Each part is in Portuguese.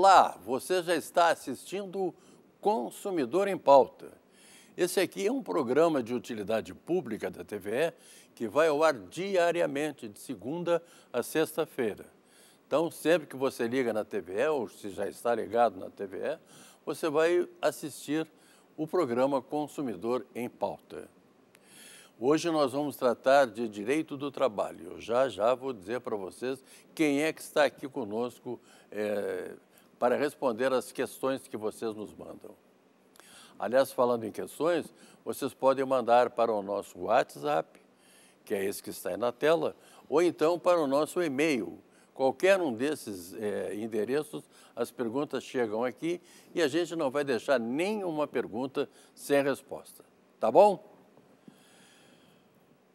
Olá, você já está assistindo Consumidor em Pauta. Esse aqui é um programa de utilidade pública da TVE que vai ao ar diariamente, de segunda a sexta-feira. Então, sempre que você liga na TVE, ou se já está ligado na TVE, você vai assistir o programa Consumidor em Pauta. Hoje nós vamos tratar de direito do trabalho. Eu já já vou dizer para vocês quem é que está aqui conosco. É para responder às questões que vocês nos mandam. Aliás, falando em questões, vocês podem mandar para o nosso WhatsApp, que é esse que está aí na tela, ou então para o nosso e-mail. Qualquer um desses é, endereços, as perguntas chegam aqui e a gente não vai deixar nenhuma pergunta sem resposta. Tá bom?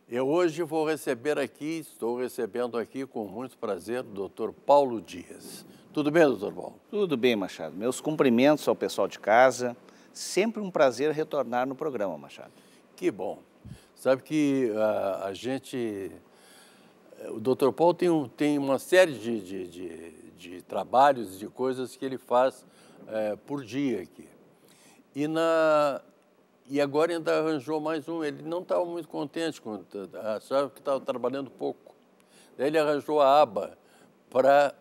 Eu hoje vou receber aqui, estou recebendo aqui com muito prazer o doutor Paulo Dias. Tudo bem, doutor Paulo? Tudo bem, Machado. Meus cumprimentos ao pessoal de casa. Sempre um prazer retornar no programa, Machado. Que bom. Sabe que ah, a gente. Eh, o doutor Paulo tem, um, tem uma série de, de, de, de trabalhos, de coisas que ele faz eh, por dia aqui. E na, e agora ainda arranjou mais um. Ele não estava muito contente, com, achava que estava trabalhando pouco. Daí ele arranjou a aba para.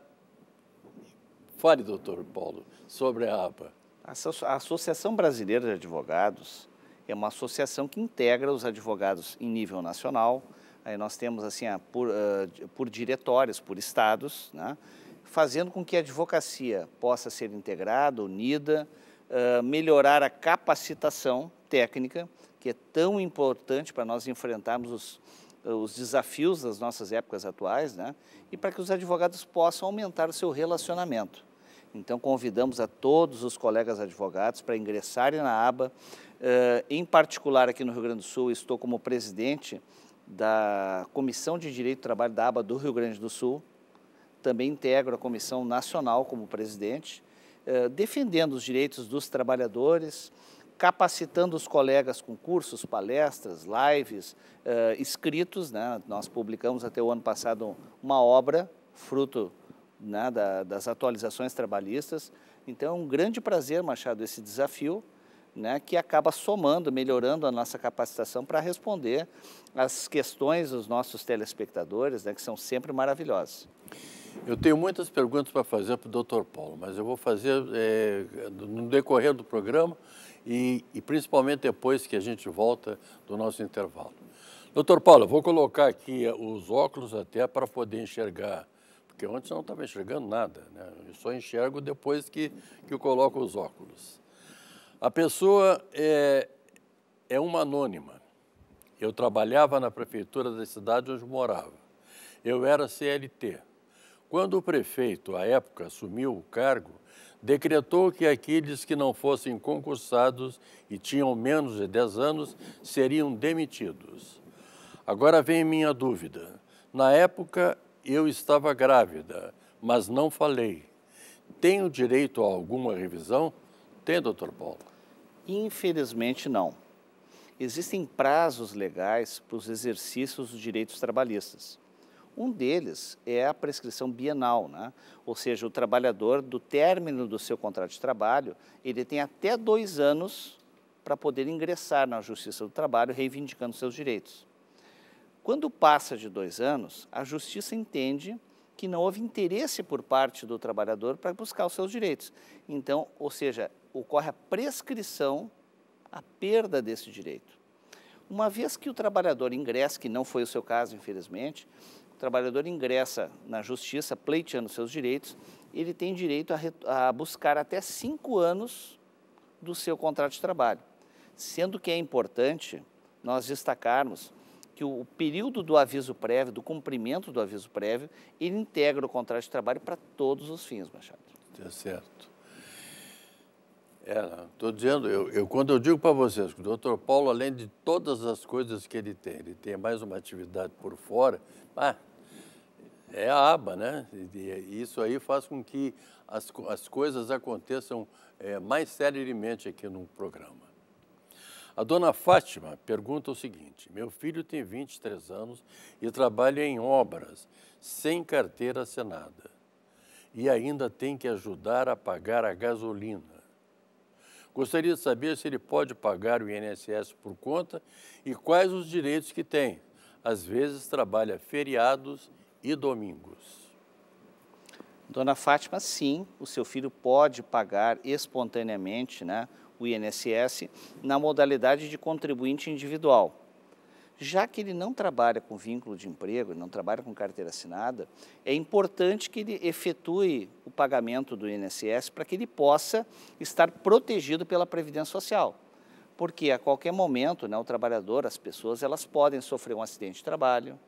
Fale, doutor Paulo, sobre a aba. A Associação Brasileira de Advogados é uma associação que integra os advogados em nível nacional. Aí nós temos assim por, ah, por diretórios, por estados, né? fazendo com que a advocacia possa ser integrada, unida, ah, melhorar a capacitação técnica, que é tão importante para nós enfrentarmos os, os desafios das nossas épocas atuais, né? e para que os advogados possam aumentar o seu relacionamento. Então, convidamos a todos os colegas advogados para ingressarem na aba. Uh, em particular, aqui no Rio Grande do Sul, estou como presidente da Comissão de Direito do Trabalho da aba do Rio Grande do Sul. Também integro a Comissão Nacional como presidente, uh, defendendo os direitos dos trabalhadores, capacitando os colegas com cursos, palestras, lives, eh, escritos. Né? Nós publicamos até o ano passado uma obra, fruto né, da, das atualizações trabalhistas. Então é um grande prazer, Machado, esse desafio, né, que acaba somando, melhorando a nossa capacitação para responder às questões dos nossos telespectadores, né, que são sempre maravilhosas. Eu tenho muitas perguntas para fazer para o Dr. Paulo, mas eu vou fazer é, no decorrer do programa e, e principalmente depois que a gente volta do nosso intervalo. Doutor Paulo, vou colocar aqui eh, os óculos até para poder enxergar, porque antes eu não estava enxergando nada, né? eu só enxergo depois que, que eu coloco os óculos. A pessoa é, é uma anônima. Eu trabalhava na prefeitura da cidade onde morava. Eu era CLT. Quando o prefeito, à época, assumiu o cargo, decretou que aqueles que não fossem concursados e tinham menos de 10 anos seriam demitidos. Agora vem minha dúvida. Na época, eu estava grávida, mas não falei. Tenho direito a alguma revisão? Tem, doutor Paulo? Infelizmente, não. Existem prazos legais para os exercícios dos direitos trabalhistas. Um deles é a prescrição bienal, né? ou seja, o trabalhador, do término do seu contrato de trabalho, ele tem até dois anos para poder ingressar na Justiça do Trabalho reivindicando seus direitos. Quando passa de dois anos, a Justiça entende que não houve interesse por parte do trabalhador para buscar os seus direitos. Então, ou seja, ocorre a prescrição, a perda desse direito. Uma vez que o trabalhador ingressa, que não foi o seu caso, infelizmente, o trabalhador ingressa na justiça pleiteando seus direitos, ele tem direito a, a buscar até cinco anos do seu contrato de trabalho. Sendo que é importante nós destacarmos que o período do aviso prévio, do cumprimento do aviso prévio, ele integra o contrato de trabalho para todos os fins, Machado. É certo. É, estou dizendo, eu, eu, quando eu digo para vocês que o doutor Paulo, além de todas as coisas que ele tem, ele tem mais uma atividade por fora, ah, é a aba, né? E, e isso aí faz com que as, as coisas aconteçam é, mais seriamente aqui no programa. A dona Fátima pergunta o seguinte: meu filho tem 23 anos e trabalha em obras, sem carteira assinada, e ainda tem que ajudar a pagar a gasolina Gostaria de saber se ele pode pagar o INSS por conta e quais os direitos que tem. Às vezes trabalha feriados e domingos. Dona Fátima, sim, o seu filho pode pagar espontaneamente né, o INSS na modalidade de contribuinte individual. Já que ele não trabalha com vínculo de emprego, não trabalha com carteira assinada, é importante que ele efetue o pagamento do INSS para que ele possa estar protegido pela Previdência Social. Porque a qualquer momento, né, o trabalhador, as pessoas, elas podem sofrer um acidente de trabalho,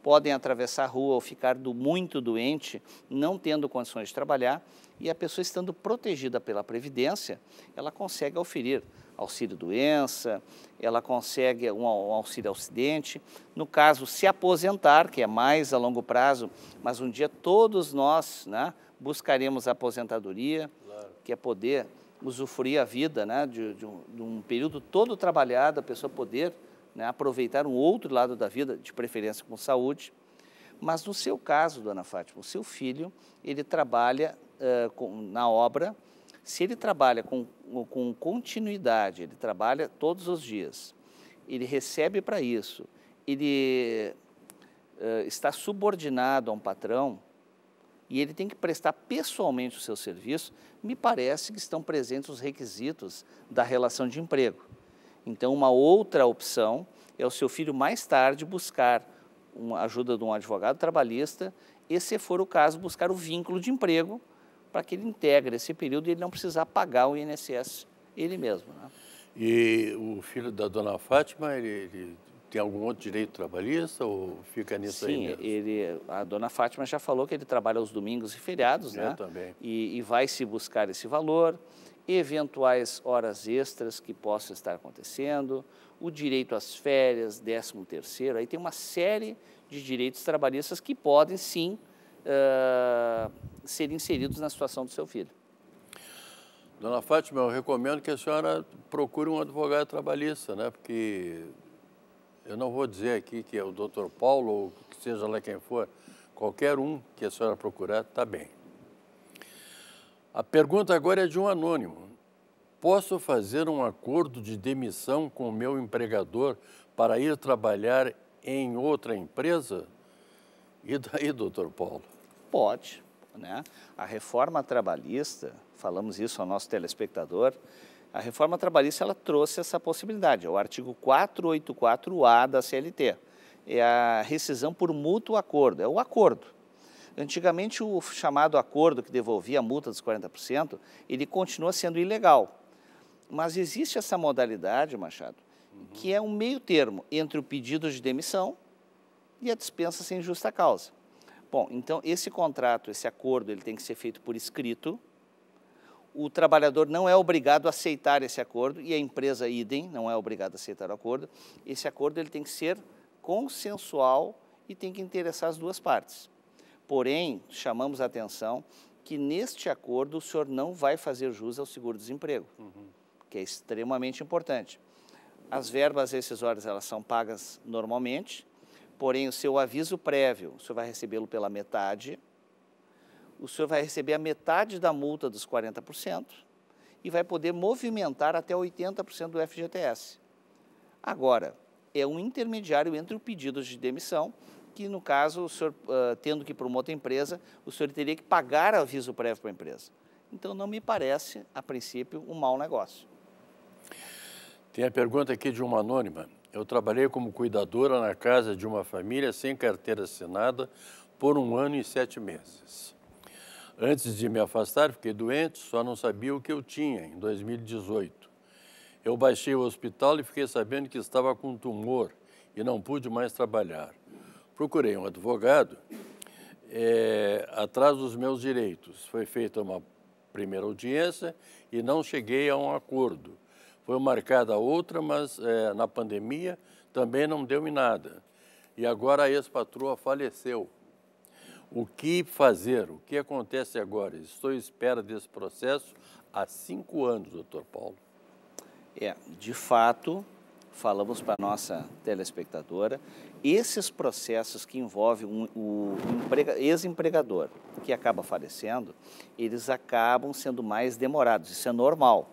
podem atravessar a rua ou ficar do muito doente, não tendo condições de trabalhar, e a pessoa estando protegida pela Previdência, ela consegue oferir auxílio-doença, ela consegue um, auxílio-acidente. No caso, se aposentar, que é mais a longo prazo, mas um dia todos nós né, buscaremos a aposentadoria, claro. que é poder usufruir a vida né, de, de, um, de um período todo trabalhado, a pessoa poder né, aproveitar um outro lado da vida, de preferência com saúde. Mas no seu caso, dona Fátima, o seu filho, ele trabalha uh, com, na obra, se ele trabalha com, com continuidade, ele trabalha todos os dias, ele recebe para isso, ele uh, está subordinado a um patrão e ele tem que prestar pessoalmente o seu serviço, me parece que estão presentes os requisitos da relação de emprego. Então, uma outra opção é o seu filho mais tarde buscar uma ajuda de um advogado trabalhista e, se for o caso, buscar o vínculo de emprego para que ele integre esse período e ele não precisar pagar o INSS ele mesmo. Né? E o filho da dona Fátima, ele, ele tem algum outro direito trabalhista ou fica nisso Sim, aí mesmo? ele, a dona Fátima já falou que ele trabalha aos domingos e feriados, Eu né? Também. E, e vai se buscar esse valor, eventuais horas extras que possam estar acontecendo, o direito às férias, décimo terceiro, aí tem uma série de direitos trabalhistas que podem sim uh, inseridos na situação do seu filho. Dona Fátima, eu recomendo que a senhora procure um advogado trabalhista, né? Porque eu não vou dizer aqui que é o doutor Paulo ou que seja lá quem for, qualquer um que a senhora procurar, está bem. A pergunta agora é de um anônimo. Posso fazer um acordo de demissão com o meu empregador para ir trabalhar em outra empresa? E daí, doutor Paulo? Pode. Né? A reforma trabalhista, falamos isso ao nosso telespectador, a reforma trabalhista ela trouxe essa possibilidade, é o artigo 484A da CLT. É a rescisão por mútuo acordo, é o acordo. Antigamente, o chamado acordo que devolvia a multa dos 40%, ele continua sendo ilegal. Mas existe essa modalidade, Machado, uhum. que é um meio termo entre o pedido de demissão e a dispensa sem justa causa. Bom, então esse contrato, esse acordo, ele tem que ser feito por escrito. O trabalhador não é obrigado a aceitar esse acordo e a empresa idem não é obrigada a aceitar o acordo. Esse acordo ele tem que ser consensual e tem que interessar as duas partes. Porém, chamamos a atenção que neste acordo o senhor não vai fazer jus ao seguro-desemprego, uhum. que é extremamente importante. As verbas rescisórias elas são pagas normalmente, Porém, o seu aviso prévio, o senhor vai recebê-lo pela metade, o senhor vai receber a metade da multa dos 40% e vai poder movimentar até 80% do FGTS. Agora, é um intermediário entre o pedido de demissão, que no caso, o senhor uh, tendo que ir para uma outra empresa, o senhor teria que pagar aviso prévio para a empresa. Então, não me parece, a princípio, um mau negócio. Tem a pergunta aqui de uma anônima. Eu trabalhei como cuidadora na casa de uma família sem carteira assinada por um ano e sete meses. Antes de me afastar, fiquei doente, só não sabia o que eu tinha em 2018. Eu baixei o hospital e fiquei sabendo que estava com tumor e não pude mais trabalhar. Procurei um advogado é, atrás dos meus direitos. Foi feita uma primeira audiência e não cheguei a um acordo. Foi marcada outra, mas é, na pandemia também não deu em nada. E agora a ex-patroa faleceu. O que fazer? O que acontece agora? Estou à espera desse processo há cinco anos, doutor Paulo. É, de fato, falamos para a nossa telespectadora, esses processos que envolvem um, o ex-empregador que acaba falecendo, eles acabam sendo mais demorados. Isso é normal.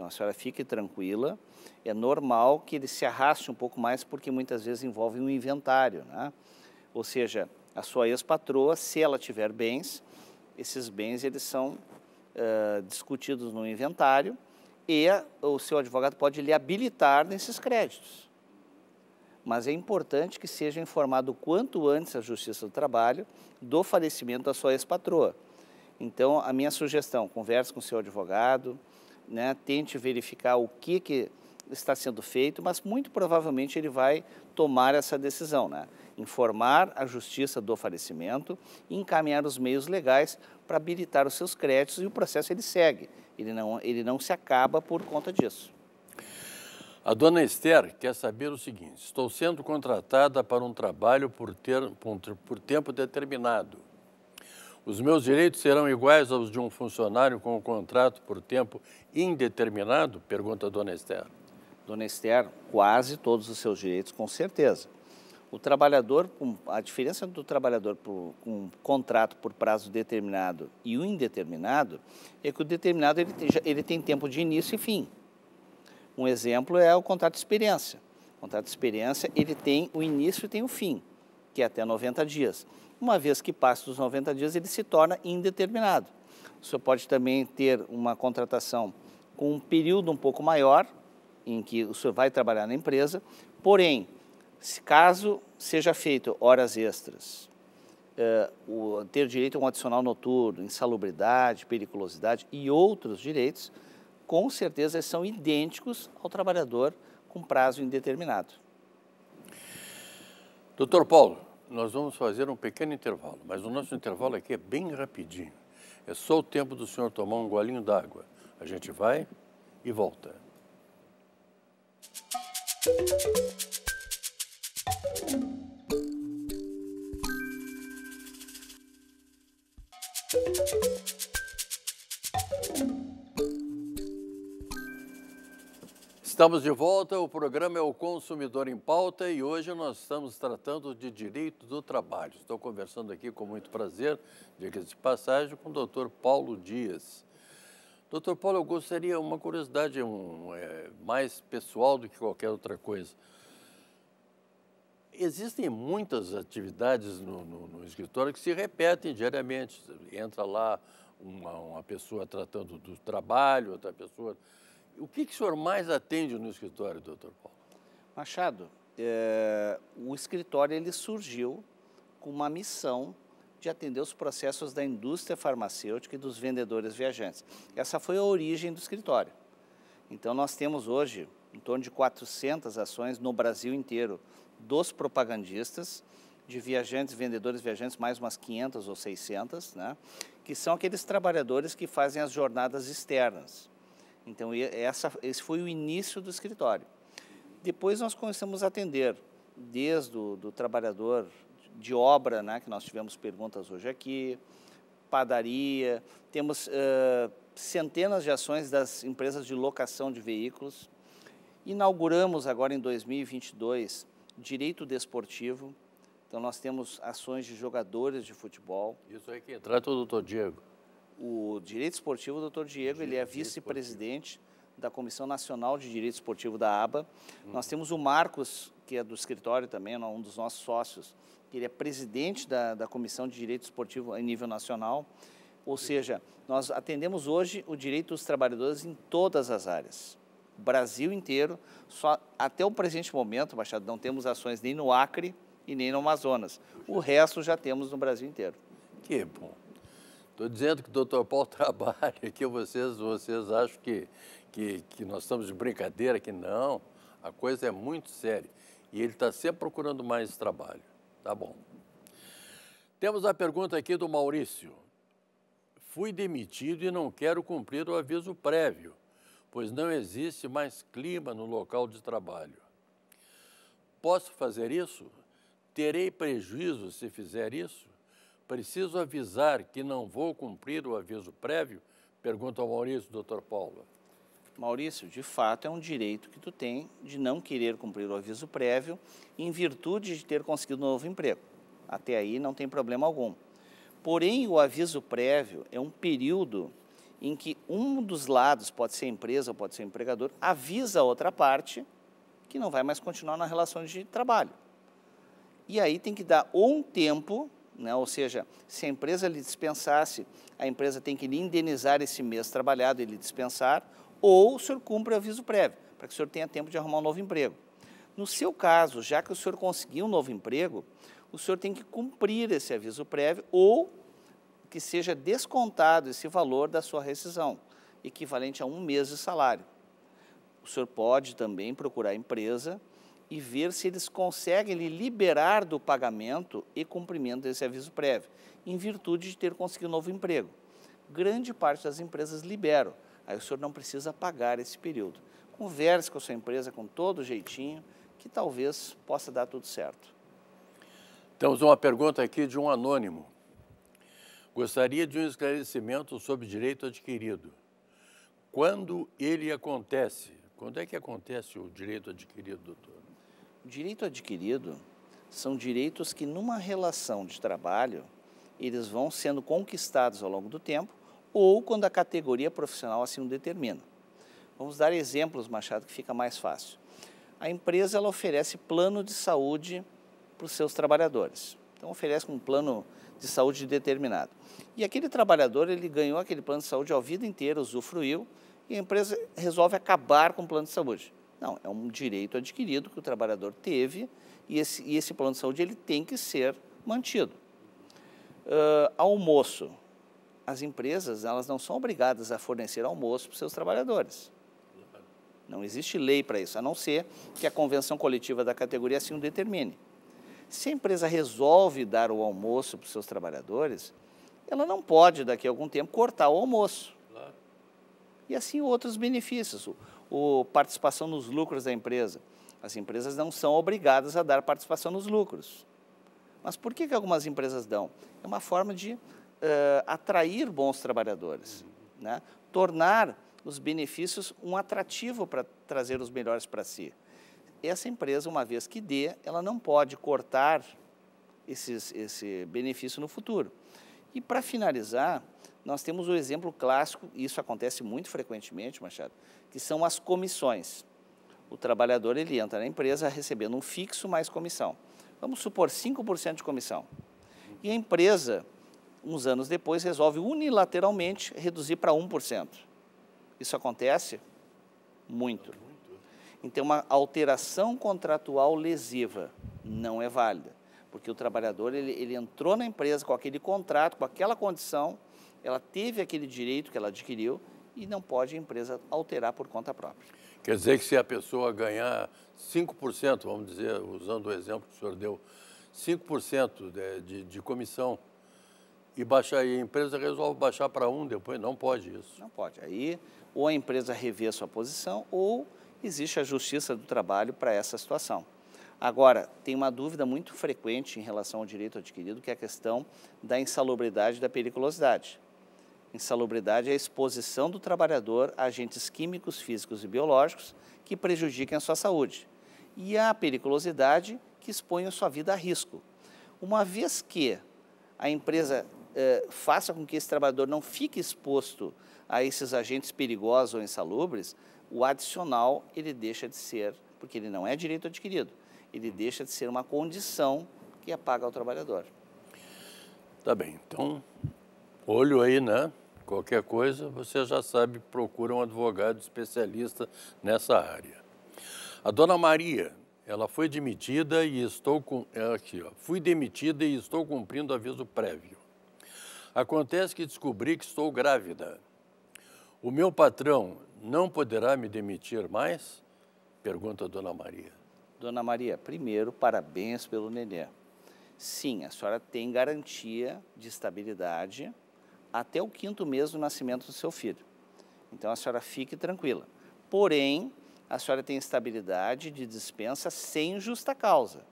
Então a senhora fique tranquila, é normal que ele se arraste um pouco mais, porque muitas vezes envolve um inventário. Né? Ou seja, a sua ex-patroa, se ela tiver bens, esses bens eles são uh, discutidos no inventário e o seu advogado pode lhe habilitar nesses créditos. Mas é importante que seja informado quanto antes a Justiça do Trabalho do falecimento da sua ex-patroa. Então, a minha sugestão, converse com o seu advogado, né, tente verificar o que, que está sendo feito, mas muito provavelmente ele vai tomar essa decisão, né? informar a justiça do falecimento e encaminhar os meios legais para habilitar os seus créditos e o processo ele segue, ele não, ele não se acaba por conta disso. A dona Esther quer saber o seguinte: estou sendo contratada para um trabalho por, ter, por tempo determinado. Os meus direitos serão iguais aos de um funcionário com um contrato por tempo indeterminado? Pergunta a Dona Esther. Dona Esther, quase todos os seus direitos, com certeza. O trabalhador, a diferença do trabalhador com um contrato por prazo determinado e o indeterminado é que o determinado ele tem, ele tem tempo de início e fim. Um exemplo é o contrato de experiência. O contrato de experiência ele tem o início e tem o fim, que é até 90 dias. Uma vez que passa dos 90 dias, ele se torna indeterminado. O senhor pode também ter uma contratação com um período um pouco maior, em que o senhor vai trabalhar na empresa, porém, caso seja feito horas extras, eh, o, ter direito a um adicional noturno, insalubridade, periculosidade e outros direitos, com certeza são idênticos ao trabalhador com prazo indeterminado. Doutor Paulo, nós vamos fazer um pequeno intervalo, mas o nosso intervalo aqui é bem rapidinho. É só o tempo do senhor tomar um golinho d'água. A gente vai e volta. Música Estamos de volta, o programa é o Consumidor em Pauta e hoje nós estamos tratando de direito do trabalho. Estou conversando aqui com muito prazer, diga-se de passagem, com o doutor Paulo Dias. Doutor Paulo, eu gostaria, uma curiosidade um, é, mais pessoal do que qualquer outra coisa. Existem muitas atividades no, no, no escritório que se repetem diariamente. Entra lá uma, uma pessoa tratando do trabalho, outra pessoa o que, que o senhor mais atende no escritório, doutor Paulo? Machado, é, o escritório ele surgiu com uma missão de atender os processos da indústria farmacêutica e dos vendedores viajantes. Essa foi a origem do escritório. Então, nós temos hoje em torno de 400 ações no Brasil inteiro dos propagandistas, de viajantes, vendedores viajantes, mais umas 500 ou 600, né? que são aqueles trabalhadores que fazem as jornadas externas. Então, essa, esse foi o início do escritório. Depois nós começamos a atender, desde o do trabalhador de obra, né, que nós tivemos perguntas hoje aqui, padaria, temos uh, centenas de ações das empresas de locação de veículos. Inauguramos agora em 2022 direito desportivo, então nós temos ações de jogadores de futebol. Isso aí que entra o o Diego o direito esportivo, o doutor Diego, ele é vice-presidente da Comissão Nacional de Direito Esportivo da ABA. Hum. Nós temos o Marcos, que é do escritório também, é um dos nossos sócios, que ele é presidente da, da Comissão de Direito Esportivo em nível nacional. Ou seja, nós atendemos hoje o direito dos trabalhadores em todas as áreas. Brasil inteiro, só até o presente momento, Machado, não temos ações nem no Acre e nem no Amazonas. O resto já temos no Brasil inteiro. Que bom. Estou dizendo que o doutor Paulo trabalha, que vocês, vocês acham que, que, que nós estamos de brincadeira, que não. A coisa é muito séria. E ele está sempre procurando mais trabalho. Tá bom. Temos a pergunta aqui do Maurício. Fui demitido e não quero cumprir o aviso prévio, pois não existe mais clima no local de trabalho. Posso fazer isso? Terei prejuízo se fizer isso? Preciso avisar que não vou cumprir o aviso prévio? Pergunta ao Maurício, doutor Paulo. Maurício, de fato é um direito que tu tem de não querer cumprir o aviso prévio em virtude de ter conseguido um novo emprego. Até aí não tem problema algum. Porém, o aviso prévio é um período em que um dos lados, pode ser empresa ou pode ser empregador, avisa a outra parte que não vai mais continuar na relação de trabalho. E aí tem que dar ou um tempo né? Ou seja, se a empresa lhe dispensasse, a empresa tem que lhe indenizar esse mês trabalhado e lhe dispensar, ou o senhor cumpre o aviso prévio, para que o senhor tenha tempo de arrumar um novo emprego. No seu caso, já que o senhor conseguiu um novo emprego, o senhor tem que cumprir esse aviso prévio ou que seja descontado esse valor da sua rescisão, equivalente a um mês de salário. O senhor pode também procurar a empresa e ver se eles conseguem lhe liberar do pagamento e cumprimento desse aviso prévio, em virtude de ter conseguido um novo emprego. Grande parte das empresas liberam, aí o senhor não precisa pagar esse período. Converse com a sua empresa com todo jeitinho, que talvez possa dar tudo certo. Temos uma pergunta aqui de um anônimo. Gostaria de um esclarecimento sobre direito adquirido. Quando ele acontece? Quando é que acontece o direito adquirido, doutor? Direito adquirido são direitos que, numa relação de trabalho, eles vão sendo conquistados ao longo do tempo ou quando a categoria profissional assim o determina. Vamos dar exemplos, Machado, que fica mais fácil. A empresa ela oferece plano de saúde para os seus trabalhadores. Então oferece um plano de saúde determinado. E aquele trabalhador ele ganhou aquele plano de saúde a vida inteira, usufruiu, e a empresa resolve acabar com o plano de saúde. Não, é um direito adquirido que o trabalhador teve e esse, e esse plano de saúde ele tem que ser mantido. Uh, almoço. As empresas elas não são obrigadas a fornecer almoço para seus trabalhadores. Não existe lei para isso, a não ser que a convenção coletiva da categoria assim o determine. Se a empresa resolve dar o almoço para os seus trabalhadores, ela não pode, daqui a algum tempo, cortar o almoço. E assim outros benefícios o participação nos lucros da empresa. As empresas não são obrigadas a dar participação nos lucros. Mas por que, que algumas empresas dão? É uma forma de uh, atrair bons trabalhadores, uhum. né? tornar os benefícios um atrativo para trazer os melhores para si. Essa empresa, uma vez que dê, ela não pode cortar esses, esse benefício no futuro. E para finalizar, nós temos o exemplo clássico, e isso acontece muito frequentemente, Machado, que são as comissões. O trabalhador ele entra na empresa recebendo um fixo mais comissão. Vamos supor 5% de comissão. E a empresa, uns anos depois, resolve unilateralmente reduzir para 1%. Isso acontece muito. Então, uma alteração contratual lesiva não é válida, porque o trabalhador ele, ele entrou na empresa com aquele contrato, com aquela condição, ela teve aquele direito que ela adquiriu e não pode a empresa alterar por conta própria. Quer dizer que se a pessoa ganhar 5%, vamos dizer, usando o exemplo que o senhor deu, 5% de, de, de comissão e baixar e a empresa resolve baixar para um depois, não pode isso. Não pode. Aí ou a empresa revê a sua posição ou existe a justiça do trabalho para essa situação. Agora, tem uma dúvida muito frequente em relação ao direito adquirido, que é a questão da insalubridade e da periculosidade. Insalubridade é a exposição do trabalhador a agentes químicos, físicos e biológicos que prejudiquem a sua saúde. E a periculosidade que expõe a sua vida a risco. Uma vez que a empresa eh, faça com que esse trabalhador não fique exposto a esses agentes perigosos ou insalubres, o adicional ele deixa de ser, porque ele não é direito adquirido, ele deixa de ser uma condição que é paga ao trabalhador. Tá bem, então olho aí, né? Qualquer coisa, você já sabe, procura um advogado especialista nessa área. A dona Maria, ela foi demitida e estou com é aqui, ó, fui demitida e estou cumprindo aviso prévio. Acontece que descobri que estou grávida. O meu patrão não poderá me demitir mais? Pergunta a dona Maria. Dona Maria, primeiro, parabéns pelo nenê. Sim, a senhora tem garantia de estabilidade até o quinto mês do nascimento do seu filho. Então a senhora fique tranquila. Porém, a senhora tem estabilidade de dispensa sem justa causa.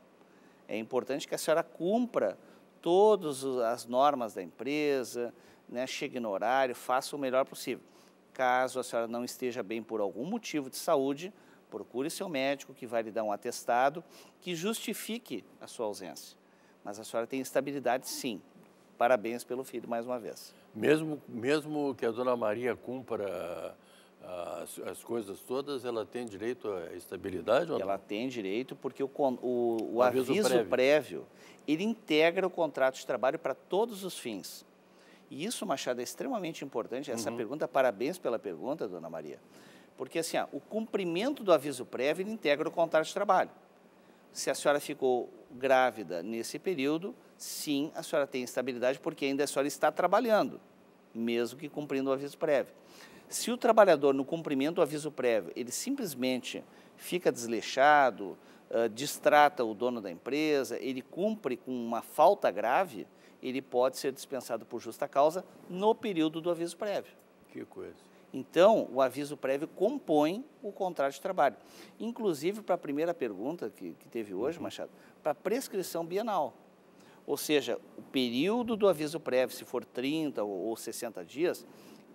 É importante que a senhora cumpra todas as normas da empresa, né, chegue no horário, faça o melhor possível. Caso a senhora não esteja bem por algum motivo de saúde, procure seu médico que vai lhe dar um atestado que justifique a sua ausência. Mas a senhora tem estabilidade sim. Parabéns pelo filho mais uma vez. Mesmo, mesmo que a dona Maria cumpra ah, as, as coisas todas, ela tem direito à estabilidade? Ou não? Ela tem direito porque o, o, o aviso, aviso prévio. prévio. ele integra o contrato de trabalho para todos os fins. E isso, Machado, é extremamente importante. Essa uhum. pergunta, parabéns pela pergunta, dona Maria. Porque assim, ó, o cumprimento do aviso prévio ele integra o contrato de trabalho. Se a senhora ficou grávida nesse período, sim, a senhora tem estabilidade porque ainda a senhora está trabalhando mesmo que cumprindo o aviso prévio. Se o trabalhador, no cumprimento do aviso prévio, ele simplesmente fica desleixado, uh, distrata o dono da empresa, ele cumpre com uma falta grave, ele pode ser dispensado por justa causa no período do aviso prévio. Que coisa. Então, o aviso prévio compõe o contrato de trabalho. Inclusive, para a primeira pergunta que, que teve hoje, uhum. Machado, para prescrição bienal. Ou seja, o período do aviso prévio, se for 30 ou 60 dias,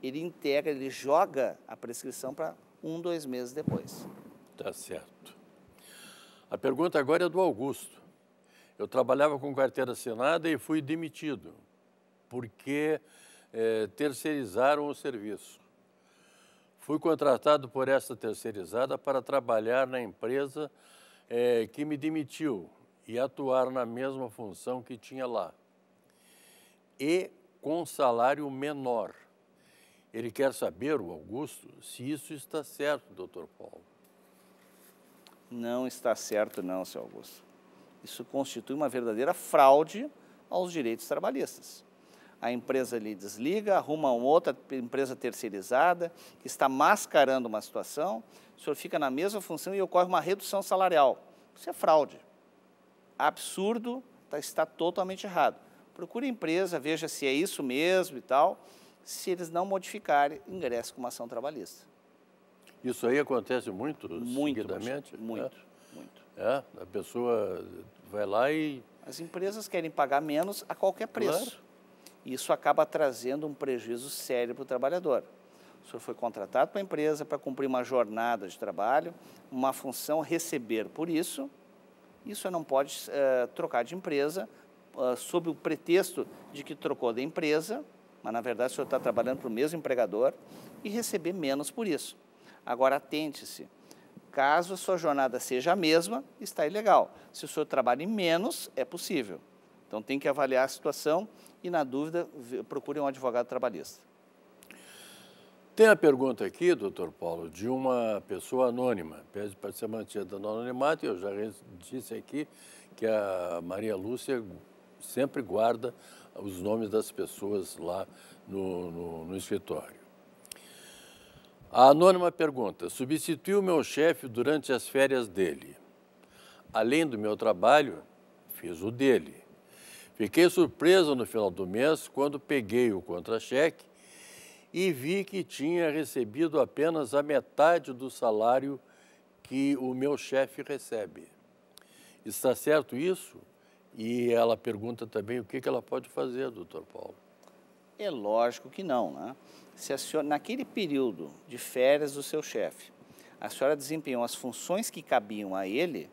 ele integra, ele joga a prescrição para um, dois meses depois. Tá certo. A pergunta agora é do Augusto. Eu trabalhava com carteira assinada e fui demitido porque é, terceirizaram o serviço. Fui contratado por essa terceirizada para trabalhar na empresa é, que me demitiu, e atuar na mesma função que tinha lá. E com salário menor. Ele quer saber, o Augusto, se isso está certo, doutor Paulo. Não está certo, não, seu Augusto. Isso constitui uma verdadeira fraude aos direitos trabalhistas. A empresa lhe desliga, arruma uma outra empresa terceirizada, que está mascarando uma situação, o senhor fica na mesma função e ocorre uma redução salarial. Isso é fraude absurdo, tá, está totalmente errado. Procure a empresa, veja se é isso mesmo e tal. Se eles não modificarem, ingresse com uma ação trabalhista. Isso aí acontece muito, muito seguidamente? É? Muito, é. muito. É, a pessoa vai lá e... As empresas querem pagar menos a qualquer preço. Claro. Isso acaba trazendo um prejuízo sério para o trabalhador. O senhor foi contratado para a empresa para cumprir uma jornada de trabalho, uma função, receber por isso, isso não pode uh, trocar de empresa uh, sob o pretexto de que trocou de empresa, mas na verdade o senhor está trabalhando para o mesmo empregador e receber menos por isso. Agora atente-se, caso a sua jornada seja a mesma, está ilegal. Se o senhor trabalha em menos, é possível. Então tem que avaliar a situação e, na dúvida, procure um advogado trabalhista. Tem a pergunta aqui, doutor Paulo, de uma pessoa anônima. Pede para ser mantida no anonimato. Eu já disse aqui que a Maria Lúcia sempre guarda os nomes das pessoas lá no, no, no escritório. A anônima pergunta: substituiu o meu chefe durante as férias dele. Além do meu trabalho, fiz o dele. Fiquei surpresa no final do mês quando peguei o contra-cheque e vi que tinha recebido apenas a metade do salário que o meu chefe recebe. Está certo isso? E ela pergunta também o que, ela pode fazer, doutor Paulo. É lógico que não, né? Se senhora, naquele período de férias do seu chefe, a senhora desempenhou as funções que cabiam a ele,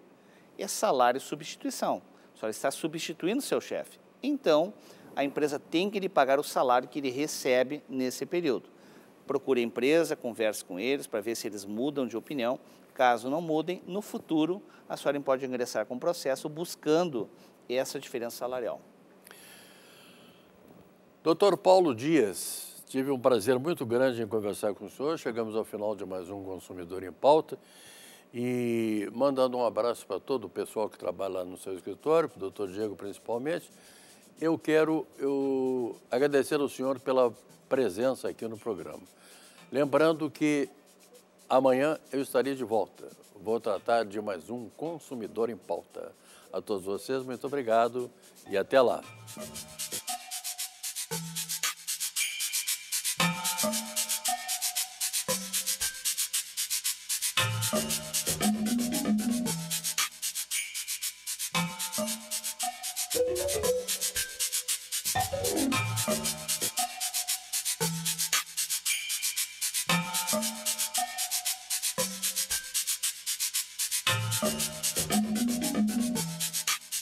é salário e substituição. A senhora está substituindo seu chefe. Então, a empresa tem que lhe pagar o salário que ele recebe nesse período. Procure a empresa, converse com eles para ver se eles mudam de opinião. Caso não mudem, no futuro a senhora pode ingressar com o processo buscando essa diferença salarial. Doutor Paulo Dias, tive um prazer muito grande em conversar com o senhor. Chegamos ao final de mais um Consumidor em Pauta. E mandando um abraço para todo o pessoal que trabalha lá no seu escritório, para o doutor Diego principalmente eu quero eu agradecer ao senhor pela presença aqui no programa. Lembrando que amanhã eu estarei de volta. Vou tratar de mais um Consumidor em Pauta. A todos vocês, muito obrigado e até lá.